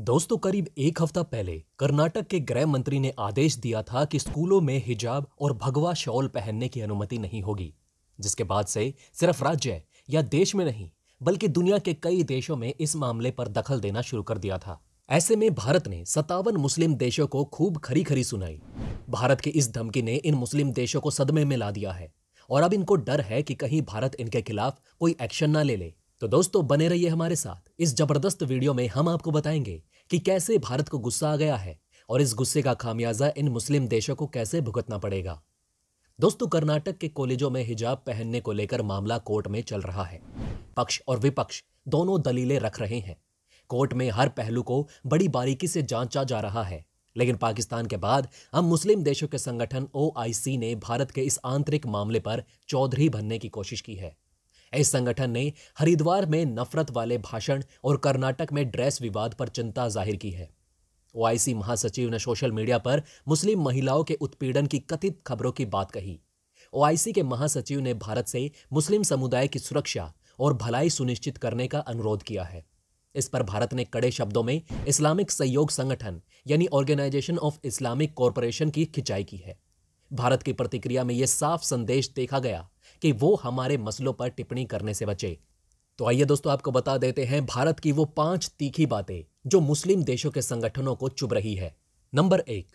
दोस्तों करीब एक हफ्ता पहले कर्नाटक के गृह मंत्री ने आदेश दिया था कि स्कूलों में हिजाब और भगवा शॉल पहनने की अनुमति नहीं होगी जिसके बाद से सिर्फ राज्य या देश में नहीं बल्कि दुनिया के कई देशों में इस मामले पर दखल देना शुरू कर दिया था ऐसे में भारत ने सत्तावन मुस्लिम देशों को खूब खरी खरी सुनाई भारत की इस धमकी ने इन मुस्लिम देशों को सदमे में ला दिया है और अब इनको डर है कि कहीं भारत इनके खिलाफ कोई एक्शन ना ले ले तो दोस्तों बने रहिए हमारे साथ इस जबरदस्त वीडियो में हम आपको बताएंगे कि कैसे भारत को गुस्सा आ गया है और इस गुस्से का खामियाजा इन मुस्लिम देशों को कैसे भुगतना पड़ेगा दोस्तों कर्नाटक के कॉलेजों में हिजाब पहनने को लेकर मामला कोर्ट में चल रहा है पक्ष और विपक्ष दोनों दलीलें रख रहे हैं कोर्ट में हर पहलू को बड़ी बारीकी से जांचा जा रहा है लेकिन पाकिस्तान के बाद अब मुस्लिम देशों के संगठन ओ ने भारत के इस आंतरिक मामले पर चौधरी बनने की कोशिश की है इस संगठन ने हरिद्वार में नफरत वाले भाषण और कर्नाटक में ड्रेस विवाद पर चिंता जाहिर की है ओआईसी महासचिव ने सोशल मीडिया पर मुस्लिम महिलाओं के उत्पीड़न की कथित खबरों की बात कही ओआईसी के महासचिव ने भारत से मुस्लिम समुदाय की सुरक्षा और भलाई सुनिश्चित करने का अनुरोध किया है इस पर भारत ने कड़े शब्दों में इस्लामिक सहयोग संगठन यानी ऑर्गेनाइजेशन ऑफ इस्लामिक कॉरपोरेशन की खिंचाई की है भारत की प्रतिक्रिया में यह साफ संदेश देखा गया कि वो हमारे मसलों पर टिप्पणी करने से बचे तो आइए दोस्तों आपको बता देते हैं भारत की वो पांच तीखी बातें जो मुस्लिम देशों के संगठनों को चुभ रही है नंबर एक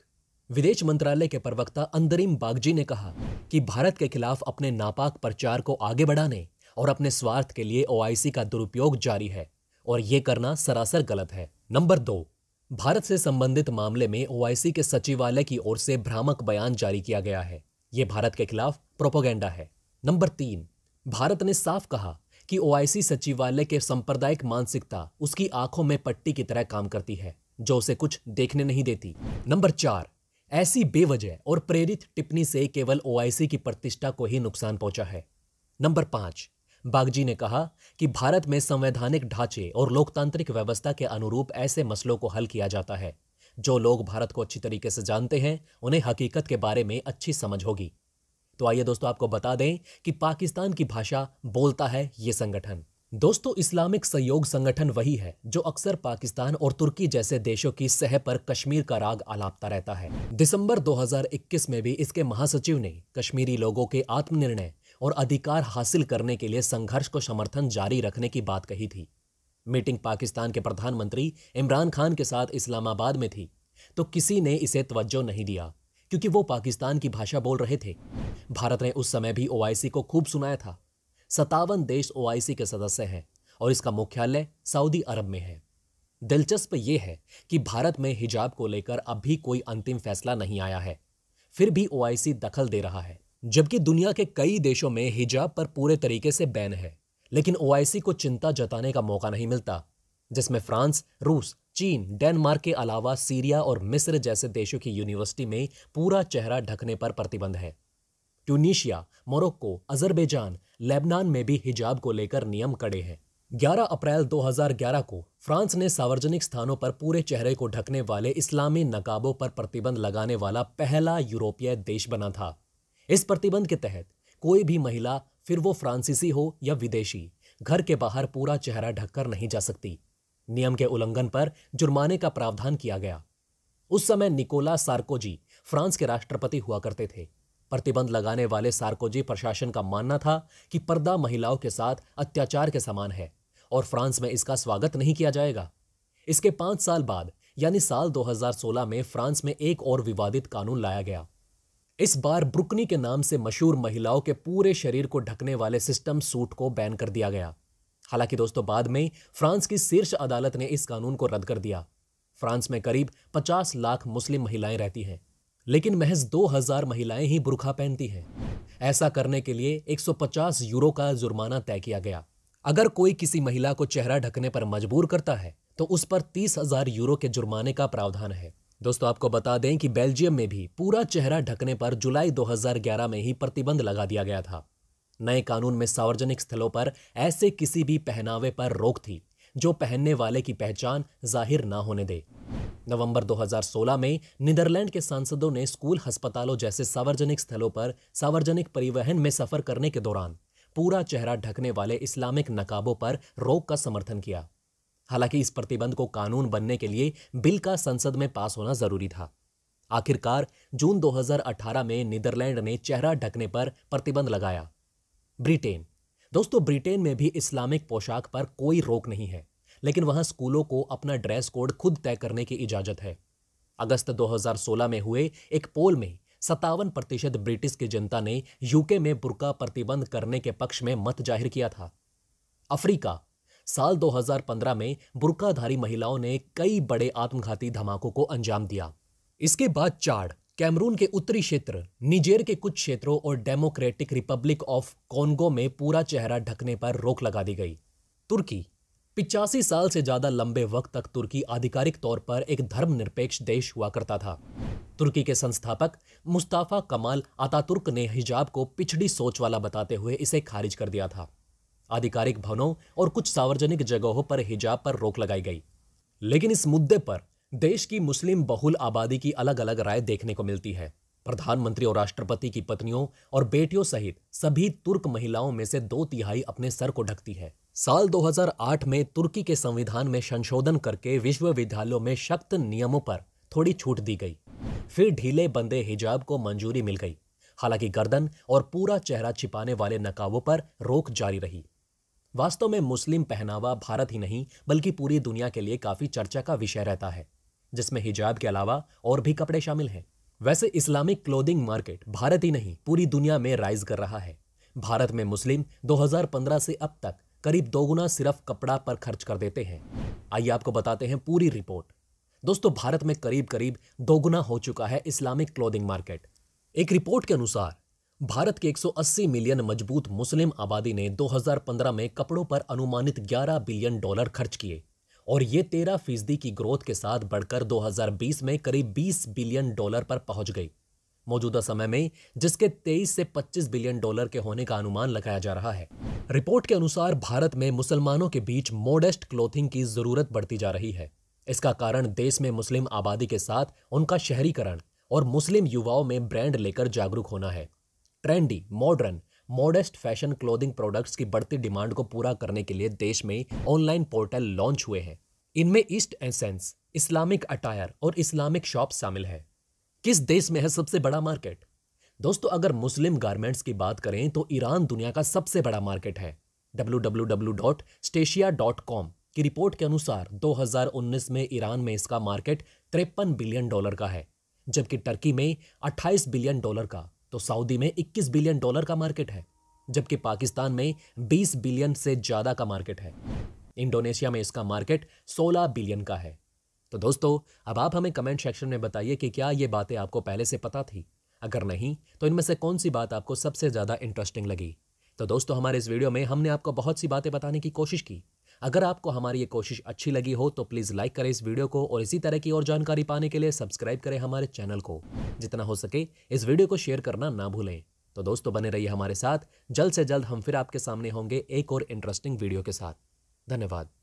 विदेश मंत्रालय के प्रवक्ता अंदरिम बागजी ने कहा कि भारत के खिलाफ अपने नापाक प्रचार को आगे बढ़ाने और अपने स्वार्थ के लिए ओआईसी का दुरुपयोग जारी है और ये करना सरासर गलत है नंबर दो भारत से संबंधित मामले में ओआईसी के सचिवालय की ओर से भ्रामक बयान जारी किया गया है ये भारत के खिलाफ प्रोपोगेंडा है नंबर तीन भारत ने साफ कहा कि ओआईसी सचिवालय के सांप्रदायिक मानसिकता उसकी आंखों में पट्टी की तरह काम करती है जो उसे कुछ देखने नहीं देती नंबर चार ऐसी बेवजह और प्रेरित टिप्पणी से केवल ओआईसी की प्रतिष्ठा को ही नुकसान पहुंचा है नंबर पांच बागजी ने कहा कि भारत में संवैधानिक ढांचे और लोकतांत्रिक व्यवस्था के अनुरूप ऐसे मसलों को हल किया जाता है जो लोग भारत को अच्छी तरीके से जानते हैं उन्हें हकीकत के बारे में अच्छी समझ होगी तो आइए दोस्तों आपको बता दें कि पाकिस्तान की भाषा बोलता है ये संगठन दोस्तों इस्लामिक सहयोग संगठन वही है जो अक्सर पाकिस्तान और तुर्की जैसे देशों की सह पर कश्मीर का राग आलापता रहता है दिसंबर 2021 में भी इसके महासचिव ने कश्मीरी लोगों के आत्मनिर्णय और अधिकार हासिल करने के लिए संघर्ष को समर्थन जारी रखने की बात कही थी मीटिंग पाकिस्तान के प्रधानमंत्री इमरान खान के साथ इस्लामाबाद में थी तो किसी ने इसे तवज्जो नहीं दिया क्योंकि वो पाकिस्तान की भाषा बोल रहे थे भारत ने उस समय भी ओआईसी को खूब सुनाया था सतावन देश ओआईसी के सदस्य हैं और इसका मुख्यालय सऊदी अरब में है दिलचस्प ये है कि भारत में हिजाब को लेकर अब भी कोई अंतिम फैसला नहीं आया है फिर भी ओआईसी दखल दे रहा है जबकि दुनिया के कई देशों में हिजाब पर पूरे तरीके से बैन है लेकिन ओआईसी को चिंता जताने का मौका नहीं मिलता जिसमें फ्रांस रूस चीन डेनमार्क के अलावा सीरिया और मिस्र जैसे देशों की यूनिवर्सिटी में पूरा चेहरा ढकने पर प्रतिबंध है ट्यूनिशिया मोरक्को अजरबैजान लेबनान में भी हिजाब को लेकर नियम कड़े हैं 11 अप्रैल 2011 को फ्रांस ने सार्वजनिक स्थानों पर पूरे चेहरे को ढकने वाले इस्लामी नकाबों पर प्रतिबंध लगाने वाला पहला यूरोपीय देश बना था इस प्रतिबंध के तहत कोई भी महिला फिर वो फ्रांसीसी हो या विदेशी घर के बाहर पूरा चेहरा ढककर नहीं जा सकती नियम के उल्लंघन पर जुर्माने का प्रावधान किया गया उस समय निकोला सार्कोजी फ्रांस के राष्ट्रपति हुआ करते थे प्रतिबंध लगाने वाले सार्कोजी प्रशासन का मानना था कि पर्दा महिलाओं के साथ अत्याचार के समान है और फ्रांस में इसका स्वागत नहीं किया जाएगा इसके पांच साल बाद यानी साल 2016 में फ्रांस में एक और विवादित कानून लाया गया इस बार ब्रुकनी के नाम से मशहूर महिलाओं के पूरे शरीर को ढकने वाले सिस्टम सूट को बैन कर दिया गया हालांकि दोस्तों बाद में फ्रांस की शीर्ष अदालत ने इस कानून को रद्द कर दिया फ्रांस में करीब 50 लाख मुस्लिम महिलाएं रहती हैं लेकिन महज 2000 महिलाएं ही बुरखा पहनती हैं ऐसा करने के लिए 150 यूरो का जुर्माना तय किया गया अगर कोई किसी महिला को चेहरा ढकने पर मजबूर करता है तो उस पर तीस हजार यूरो के जुर्माने का प्रावधान है दोस्तों आपको बता दें कि बेल्जियम में भी पूरा चेहरा ढकने पर जुलाई 2011 में ही प्रतिबंध लगा दिया गया था नए कानून में सार्वजनिक स्थलों पर ऐसे किसी भी पहनावे पर रोक थी जो पहनने वाले की पहचान जाहिर ना होने दे नवंबर 2016 में नीदरलैंड के सांसदों ने स्कूल अस्पतालों जैसे सार्वजनिक स्थलों पर सार्वजनिक परिवहन में सफर करने के दौरान पूरा चेहरा ढकने वाले इस्लामिक नकाबों पर रोक का समर्थन किया हालांकि इस प्रतिबंध को कानून बनने के लिए बिल का संसद में पास होना जरूरी था आखिरकार जून 2018 में नीदरलैंड ने चेहरा ढकने पर प्रतिबंध लगाया ब्रिटेन दोस्तों ब्रिटेन में भी इस्लामिक पोशाक पर कोई रोक नहीं है लेकिन वहां स्कूलों को अपना ड्रेस कोड खुद तय करने की इजाजत है अगस्त 2016 में हुए एक पोल में सत्तावन प्रतिशत ब्रिटिश की जनता ने यूके में बुरका प्रतिबंध करने के पक्ष में मत जाहिर किया था अफ्रीका साल 2015 में बुरकाधारी महिलाओं ने कई बड़े आत्मघाती धमाकों को अंजाम दिया इसके बाद चाड कैमरून के उत्तरी क्षेत्र निजेर के कुछ क्षेत्रों और डेमोक्रेटिक रिपब्लिक ऑफ कॉन्गो में पूरा चेहरा ढकने पर रोक लगा दी गई तुर्की पिचासी साल से ज़्यादा लंबे वक्त तक तुर्की आधिकारिक तौर पर एक धर्मनिरपेक्ष देश हुआ करता था तुर्की के संस्थापक मुस्ताफ़ा कमाल अतातुर्क ने हिजाब को पिछड़ी सोच वाला बताते हुए इसे खारिज कर दिया था आधिकारिक भवनों और कुछ सार्वजनिक जगहों पर हिजाब पर रोक लगाई गई लेकिन इस मुद्दे पर देश की मुस्लिम बहुल आबादी की अलग अलग राय देखने को मिलती है प्रधानमंत्री और राष्ट्रपति की पत्नियों और बेटियों सहित सभी तुर्क महिलाओं में से दो तिहाई अपने सर को ढकती है साल 2008 में तुर्की के संविधान में संशोधन करके विश्वविद्यालयों में सख्त नियमों पर थोड़ी छूट दी गई फिर ढीले बंदे हिजाब को मंजूरी मिल गई हालांकि गर्दन और पूरा चेहरा छिपाने वाले नकाबों पर रोक जारी रही वास्तव में मुस्लिम पहनावा भारत ही नहीं बल्कि पूरी दुनिया के लिए काफी चर्चा का विषय रहता है जिसमें हिजाब के अलावा और भी कपड़े शामिल हैं वैसे इस्लामिक क्लोदिंग मार्केट भारत ही नहीं पूरी दुनिया में राइज कर रहा है भारत में मुस्लिम 2015 से अब तक करीब दोगुना सिर्फ कपड़ा पर खर्च कर देते हैं आइए आपको बताते हैं पूरी रिपोर्ट दोस्तों भारत में करीब करीब दोगुना हो चुका है इस्लामिक क्लोदिंग मार्केट एक रिपोर्ट के अनुसार भारत के 180 मिलियन मजबूत मुस्लिम आबादी ने 2015 में कपड़ों पर अनुमानित 11 बिलियन डॉलर खर्च किए और ये तेरह फीसदी की ग्रोथ के साथ बढ़कर 2020 में करीब 20 बिलियन डॉलर पर पहुंच गई मौजूदा समय में जिसके 23 से 25 बिलियन डॉलर के होने का अनुमान लगाया जा रहा है रिपोर्ट के अनुसार भारत में मुसलमानों के बीच मोडेस्ट क्लोथिंग की जरूरत बढ़ती जा रही है इसका कारण देश में मुस्लिम आबादी के साथ उनका शहरीकरण और मुस्लिम युवाओं में ब्रांड लेकर जागरूक होना है trendy modern modest fashion clothing products की बढ़ती डिमांड को पूरा करने के लिए देश में ऑनलाइन पोर्टल लॉन्च हुए हैं इनमें ईस्ट एसेंस इस्लामिक अटायर और इस्लामिक शॉप शामिल है किस देश में है सबसे बड़ा मार्केट दोस्तों अगर मुस्लिम गारमेंट्स की बात करें तो ईरान दुनिया का सबसे बड़ा मार्केट है डब्ल्यू की रिपोर्ट के अनुसार 2019 में ईरान में इसका मार्केट तिरपन बिलियन डॉलर का है जबकि टर्की में 28 बिलियन डॉलर का तो सऊदी में 21 बिलियन डॉलर का मार्केट है जबकि पाकिस्तान में 20 बिलियन से ज़्यादा का मार्केट है इंडोनेशिया में इसका मार्केट 16 बिलियन का है तो दोस्तों अब आप हमें कमेंट सेक्शन में बताइए कि क्या ये बातें आपको पहले से पता थी अगर नहीं तो इनमें से कौन सी बात आपको सबसे ज़्यादा इंटरेस्टिंग लगी तो दोस्तों हमारे इस वीडियो में हमने आपको बहुत सी बातें बताने की कोशिश की अगर आपको हमारी ये कोशिश अच्छी लगी हो तो प्लीज़ लाइक करें इस वीडियो को और इसी तरह की और जानकारी पाने के लिए सब्सक्राइब करें हमारे चैनल को जितना हो सके इस वीडियो को शेयर करना ना भूलें तो दोस्तों बने रहिए हमारे साथ जल्द से जल्द हम फिर आपके सामने होंगे एक और इंटरेस्टिंग वीडियो के साथ धन्यवाद